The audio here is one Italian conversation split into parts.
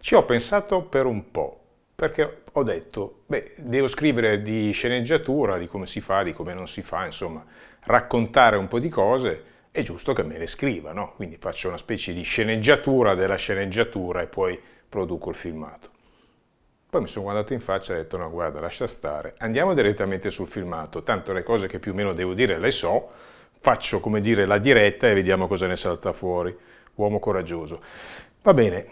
Ci ho pensato per un po', perché ho detto, beh, devo scrivere di sceneggiatura, di come si fa, di come non si fa, insomma, raccontare un po' di cose, è giusto che me le scriva, no? Quindi faccio una specie di sceneggiatura della sceneggiatura e poi produco il filmato. Poi mi sono guardato in faccia e ho detto, no, guarda, lascia stare, andiamo direttamente sul filmato, tanto le cose che più o meno devo dire le so, faccio, come dire, la diretta e vediamo cosa ne salta fuori. Uomo coraggioso. Va bene,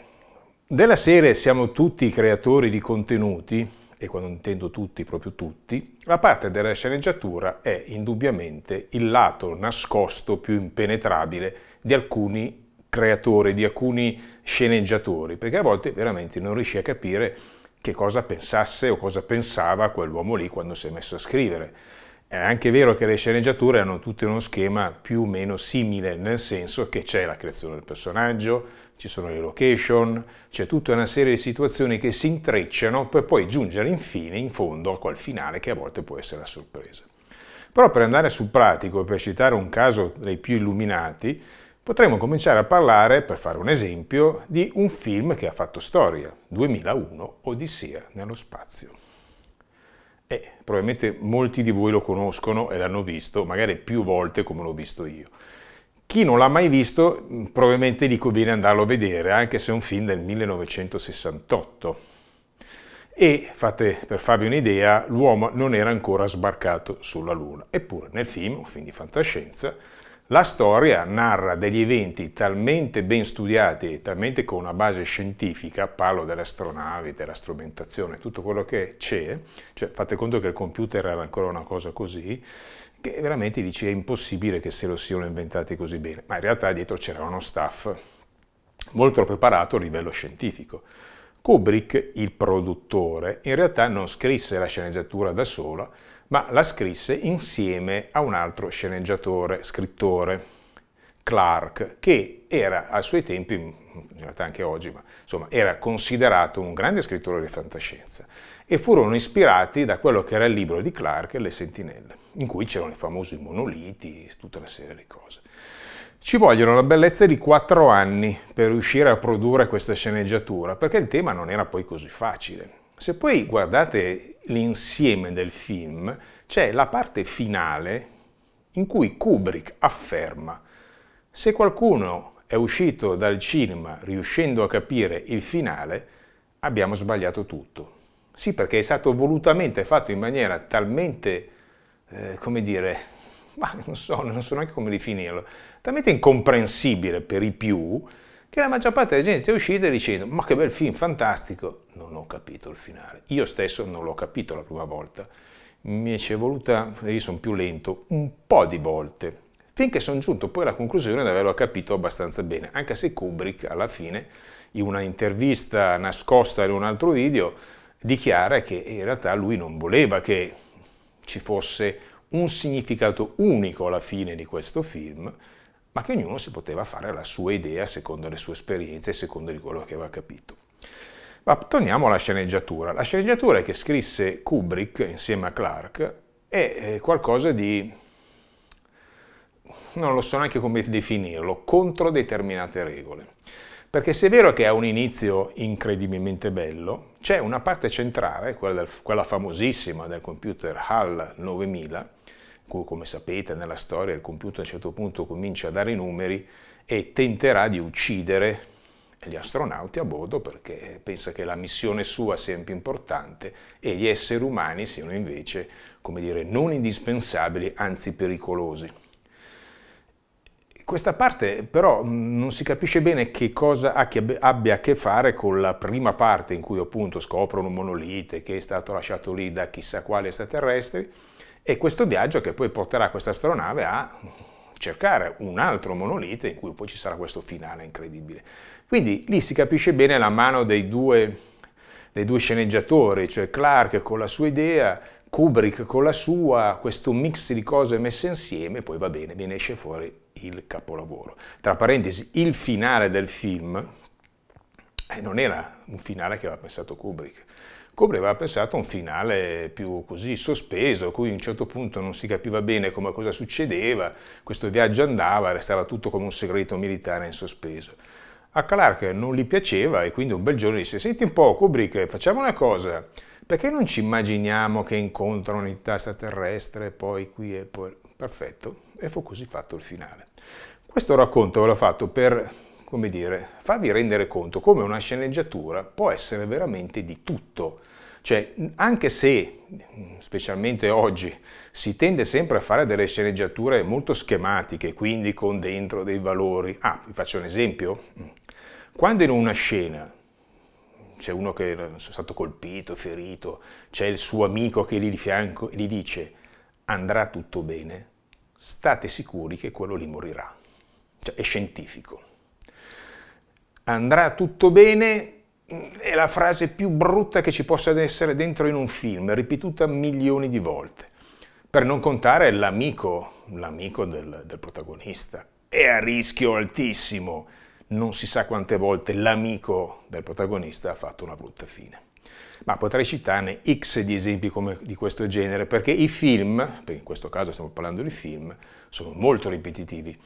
della serie siamo tutti creatori di contenuti, e quando intendo tutti, proprio tutti, la parte della sceneggiatura è indubbiamente il lato nascosto più impenetrabile di alcuni creatori, di alcuni sceneggiatori, perché a volte veramente non riesci a capire che cosa pensasse o cosa pensava quell'uomo lì quando si è messo a scrivere. È anche vero che le sceneggiature hanno tutte uno schema più o meno simile, nel senso che c'è la creazione del personaggio, ci sono le location, c'è tutta una serie di situazioni che si intrecciano per poi giungere infine in fondo a quel finale che a volte può essere la sorpresa. Però per andare sul pratico e per citare un caso dei più illuminati, potremmo cominciare a parlare, per fare un esempio, di un film che ha fatto storia, 2001 Odissea nello spazio. E eh, probabilmente molti di voi lo conoscono e l'hanno visto, magari più volte come l'ho visto io. Chi non l'ha mai visto probabilmente gli conviene andarlo a vedere, anche se è un film del 1968. E fate per farvi un'idea, l'uomo non era ancora sbarcato sulla Luna. Eppure nel film, un film di fantascienza, la storia narra degli eventi talmente ben studiati e talmente con una base scientifica, parlo delle astronavi, della strumentazione, tutto quello che c'è, cioè fate conto che il computer era ancora una cosa così, che veramente dici è impossibile che se lo siano inventati così bene, ma in realtà dietro c'era uno staff molto preparato a livello scientifico. Kubrick, il produttore, in realtà non scrisse la sceneggiatura da sola, ma la scrisse insieme a un altro sceneggiatore, scrittore, Clark, che era ai suoi tempi, in realtà anche oggi, ma insomma era considerato un grande scrittore di fantascienza e furono ispirati da quello che era il libro di Clark, Le sentinelle, in cui c'erano i famosi monoliti, tutta una serie di cose. Ci vogliono la bellezza di quattro anni per riuscire a produrre questa sceneggiatura, perché il tema non era poi così facile. Se poi guardate l'insieme del film, c'è la parte finale in cui Kubrick afferma se qualcuno è uscito dal cinema riuscendo a capire il finale, abbiamo sbagliato tutto. Sì, perché è stato volutamente fatto in maniera talmente, eh, come dire, ma non so, non so neanche come definirlo, talmente incomprensibile per i più, che la maggior parte della gente è uscita dicendo ma che bel film, fantastico, non ho capito il finale. Io stesso non l'ho capito la prima volta, mi ci è voluta, io sono più lento, un po' di volte, finché sono giunto poi alla conclusione di averlo capito abbastanza bene, anche se Kubrick alla fine, in una intervista nascosta in un altro video, dichiara che in realtà lui non voleva che ci fosse un significato unico alla fine di questo film, ma che ognuno si poteva fare la sua idea secondo le sue esperienze, e secondo di quello che aveva capito. Ma torniamo alla sceneggiatura. La sceneggiatura che scrisse Kubrick insieme a Clark è eh, qualcosa di, non lo so neanche come definirlo, contro determinate regole. Perché se è vero che ha un inizio incredibilmente bello, c'è una parte centrale, quella, del, quella famosissima del computer HAL 9000, come sapete nella storia il computer a un certo punto comincia a dare i numeri e tenterà di uccidere gli astronauti a bordo perché pensa che la missione sua sia più importante e gli esseri umani siano invece, come dire, non indispensabili, anzi pericolosi. Questa parte però non si capisce bene che cosa abbia a che fare con la prima parte in cui appunto scoprono un monolite che è stato lasciato lì da chissà quali extraterrestri e questo viaggio che poi porterà questa astronave a cercare un altro monolite in cui poi ci sarà questo finale incredibile. Quindi lì si capisce bene la mano dei due, dei due sceneggiatori, cioè Clark con la sua idea, Kubrick con la sua, questo mix di cose messe insieme, poi va bene, viene esce fuori il capolavoro. Tra parentesi, il finale del film eh, non era un finale che aveva pensato Kubrick. Kubrick aveva pensato a un finale più così sospeso, cui a un certo punto non si capiva bene come cosa succedeva, questo viaggio andava, restava tutto come un segreto militare in sospeso. A Clark non gli piaceva e quindi un bel giorno disse senti un po' Kubrick, facciamo una cosa, perché non ci immaginiamo che incontrano un'entità extraterrestre, poi qui e poi... Perfetto, e fu così fatto il finale. Questo racconto ve l'ho fatto per, come dire, farvi rendere conto come una sceneggiatura può essere veramente di tutto. Cioè, anche se, specialmente oggi, si tende sempre a fare delle sceneggiature molto schematiche, quindi con dentro dei valori. Ah, vi faccio un esempio. Quando in una scena c'è uno che è stato colpito, ferito, c'è il suo amico che lì di fianco gli dice andrà tutto bene, state sicuri che quello lì morirà cioè è scientifico. Andrà tutto bene è la frase più brutta che ci possa essere dentro in un film, ripetuta milioni di volte. Per non contare l'amico, l'amico del, del protagonista. È a rischio altissimo. Non si sa quante volte l'amico del protagonista ha fatto una brutta fine ma potrei citarne X di esempi come di questo genere, perché i film, perché in questo caso stiamo parlando di film, sono molto ripetitivi.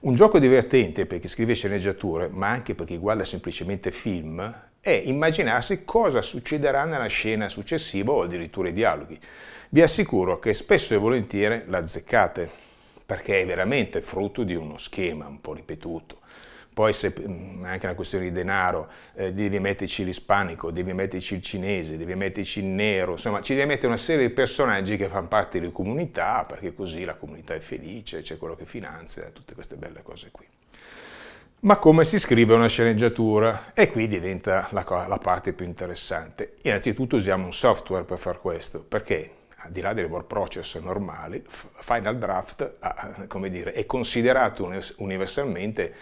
Un gioco divertente per chi scrive sceneggiature, ma anche per chi guarda semplicemente film, è immaginarsi cosa succederà nella scena successiva o addirittura i dialoghi. Vi assicuro che spesso e volentieri la azzeccate, perché è veramente frutto di uno schema un po' ripetuto poi se mm, è anche una questione di denaro, eh, devi metterci l'ispanico, devi metterci il cinese, devi metterci il nero, insomma ci devi mettere una serie di personaggi che fanno parte di comunità perché così la comunità è felice, c'è quello che finanzia, tutte queste belle cose qui. Ma come si scrive una sceneggiatura? E qui diventa la, la parte più interessante. Innanzitutto usiamo un software per far questo, perché al di là del word process normale, Final Draft ha, ah, dire, è considerato universalmente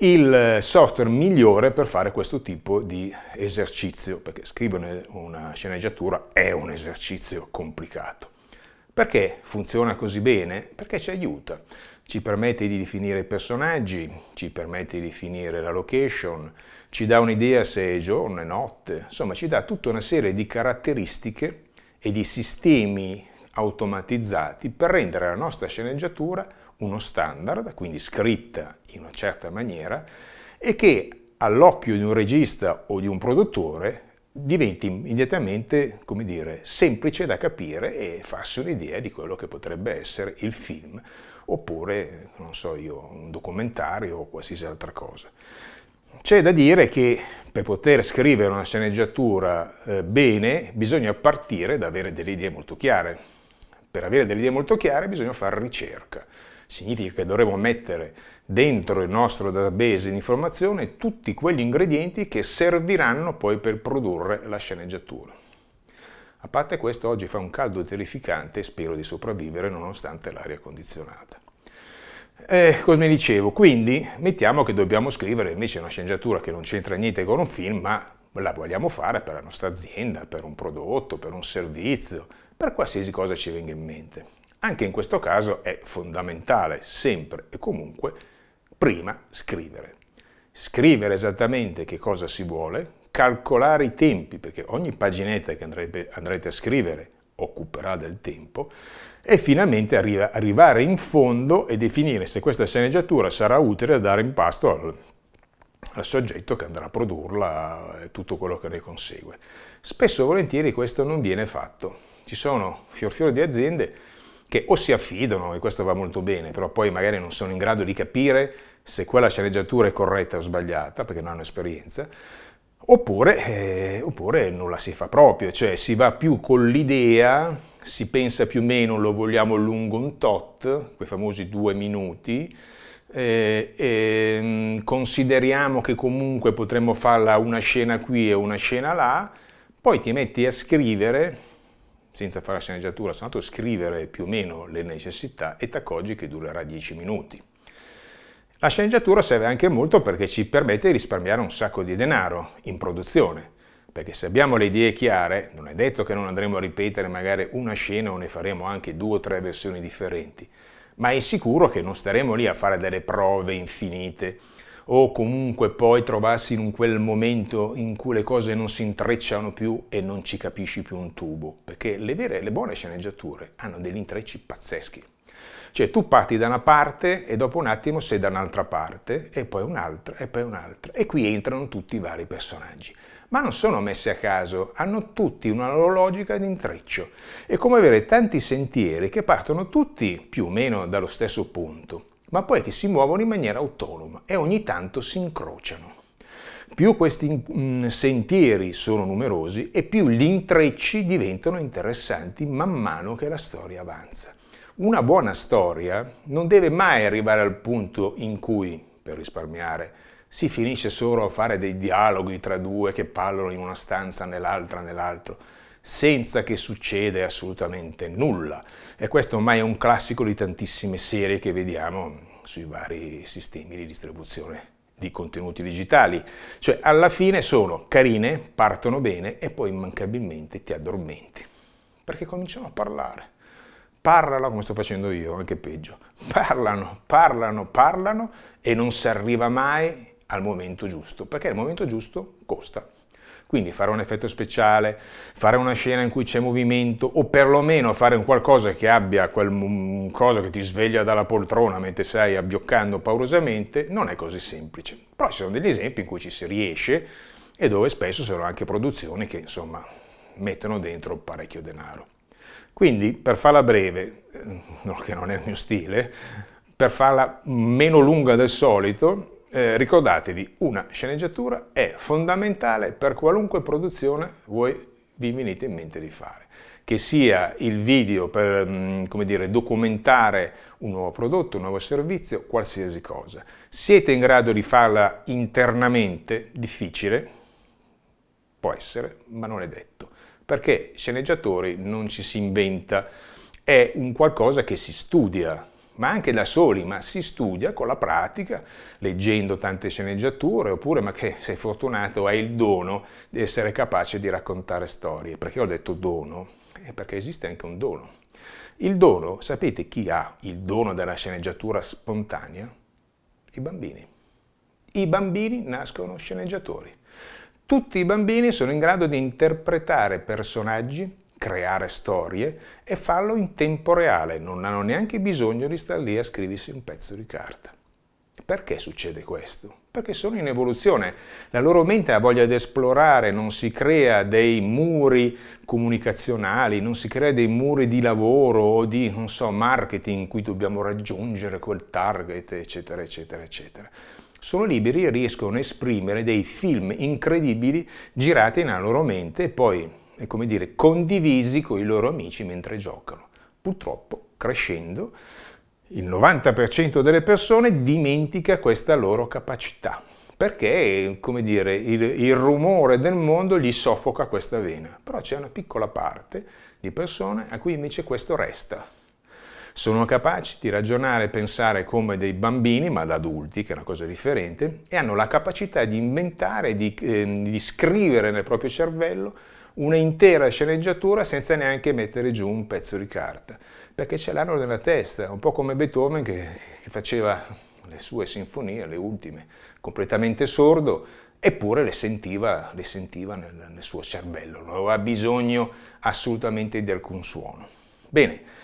il eh, software migliore per fare questo tipo di esercizio, perché scrivere una sceneggiatura è un esercizio complicato. Perché funziona così bene? Perché ci aiuta. Ci permette di definire i personaggi, ci permette di definire la location, ci dà un'idea se è giorno e notte, insomma ci dà tutta una serie di caratteristiche e di sistemi automatizzati per rendere la nostra sceneggiatura uno standard, quindi scritta in una certa maniera, e che all'occhio di un regista o di un produttore diventi immediatamente, come dire, semplice da capire e farsi un'idea di quello che potrebbe essere il film, oppure, non so io, un documentario o qualsiasi altra cosa. C'è da dire che per poter scrivere una sceneggiatura eh, bene bisogna partire da avere delle idee molto chiare per avere delle idee molto chiare bisogna fare ricerca. Significa che dovremo mettere dentro il nostro database di informazione tutti quegli ingredienti che serviranno poi per produrre la sceneggiatura. A parte questo, oggi fa un caldo terrificante e spero di sopravvivere nonostante l'aria condizionata. Eh, come dicevo, quindi mettiamo che dobbiamo scrivere invece una sceneggiatura che non c'entra niente con un film, ma la vogliamo fare per la nostra azienda, per un prodotto, per un servizio, per qualsiasi cosa ci venga in mente. Anche in questo caso è fondamentale sempre e comunque prima scrivere. Scrivere esattamente che cosa si vuole, calcolare i tempi, perché ogni paginetta che andrete, andrete a scrivere occuperà del tempo, e finalmente arriva, arrivare in fondo e definire se questa sceneggiatura sarà utile a dare impasto al al soggetto che andrà a produrla e tutto quello che ne consegue. Spesso e volentieri questo non viene fatto. Ci sono fior fior di aziende che o si affidano, e questo va molto bene, però poi magari non sono in grado di capire se quella sceneggiatura è corretta o sbagliata, perché non hanno esperienza, oppure, eh, oppure non la si fa proprio, cioè si va più con l'idea, si pensa più o meno lo vogliamo lungo un tot, quei famosi due minuti, eh, eh, consideriamo che comunque potremmo farla una scena qui e una scena là, poi ti metti a scrivere, senza fare la sceneggiatura, soltanto scrivere più o meno le necessità e ti accorgi che durerà 10 minuti. La sceneggiatura serve anche molto perché ci permette di risparmiare un sacco di denaro in produzione, perché se abbiamo le idee chiare, non è detto che non andremo a ripetere magari una scena o ne faremo anche due o tre versioni differenti, ma è sicuro che non staremo lì a fare delle prove infinite o comunque poi trovarsi in quel momento in cui le cose non si intrecciano più e non ci capisci più un tubo, perché le vere, le buone sceneggiature hanno degli intrecci pazzeschi. Cioè tu parti da una parte e dopo un attimo sei da un'altra parte e poi un'altra e poi un'altra e qui entrano tutti i vari personaggi ma non sono messe a caso, hanno tutti una loro logica di intreccio. È come avere tanti sentieri che partono tutti più o meno dallo stesso punto, ma poi che si muovono in maniera autonoma e ogni tanto si incrociano. Più questi mm, sentieri sono numerosi e più gli intrecci diventano interessanti man mano che la storia avanza. Una buona storia non deve mai arrivare al punto in cui per risparmiare, si finisce solo a fare dei dialoghi tra due che parlano in una stanza, nell'altra, nell'altro, senza che succeda assolutamente nulla. E questo ormai è un classico di tantissime serie che vediamo sui vari sistemi di distribuzione di contenuti digitali. Cioè, alla fine sono carine, partono bene e poi immancabilmente ti addormenti, perché cominciano a parlare parlano come sto facendo io, anche peggio, parlano, parlano, parlano e non si arriva mai al momento giusto, perché il momento giusto costa. Quindi fare un effetto speciale, fare una scena in cui c'è movimento o perlomeno fare un qualcosa che abbia quel cosa che ti sveglia dalla poltrona mentre stai abbioccando paurosamente, non è così semplice. Però ci sono degli esempi in cui ci si riesce e dove spesso sono anche produzioni che insomma mettono dentro parecchio denaro. Quindi, per farla breve, eh, che non è il mio stile, per farla meno lunga del solito, eh, ricordatevi, una sceneggiatura è fondamentale per qualunque produzione voi vi venite in mente di fare che sia il video per mm, dire, documentare un nuovo prodotto, un nuovo servizio, qualsiasi cosa. Siete in grado di farla internamente? Difficile? Può essere, ma non è detto perché sceneggiatori non ci si inventa, è un qualcosa che si studia, ma anche da soli, ma si studia con la pratica, leggendo tante sceneggiature, oppure ma che sei fortunato hai il dono di essere capace di raccontare storie. Perché ho detto dono? Eh, perché esiste anche un dono. Il dono, sapete chi ha il dono della sceneggiatura spontanea? I bambini. I bambini nascono sceneggiatori. Tutti i bambini sono in grado di interpretare personaggi, creare storie e farlo in tempo reale, non hanno neanche bisogno di star lì a scriversi un pezzo di carta. Perché succede questo? Perché sono in evoluzione, la loro mente ha voglia di esplorare, non si crea dei muri comunicazionali, non si crea dei muri di lavoro o di, non so, marketing in cui dobbiamo raggiungere quel target, eccetera, eccetera, eccetera sono liberi e riescono a esprimere dei film incredibili girati nella loro mente e poi, come dire, condivisi con i loro amici mentre giocano. Purtroppo, crescendo, il 90% delle persone dimentica questa loro capacità perché come dire, il, il, rumore del mondo gli soffoca questa vena. Però c'è una piccola parte di persone a cui invece questo resta. Sono capaci di ragionare e pensare come dei bambini, ma da adulti, che è una cosa differente, e hanno la capacità di inventare, di, eh, di scrivere nel proprio cervello un'intera sceneggiatura senza neanche mettere giù un pezzo di carta, perché ce l'hanno nella testa, un po' come Beethoven che, che faceva le sue sinfonie, le ultime, completamente sordo, eppure le sentiva, le sentiva nel, nel suo cervello, non aveva bisogno assolutamente di alcun suono. Bene,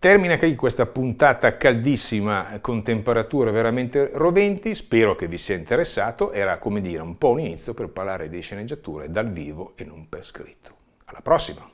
Termina qui questa puntata caldissima con temperature veramente roventi, spero che vi sia interessato, era come dire un po' un inizio per parlare di sceneggiature dal vivo e non per scritto. Alla prossima!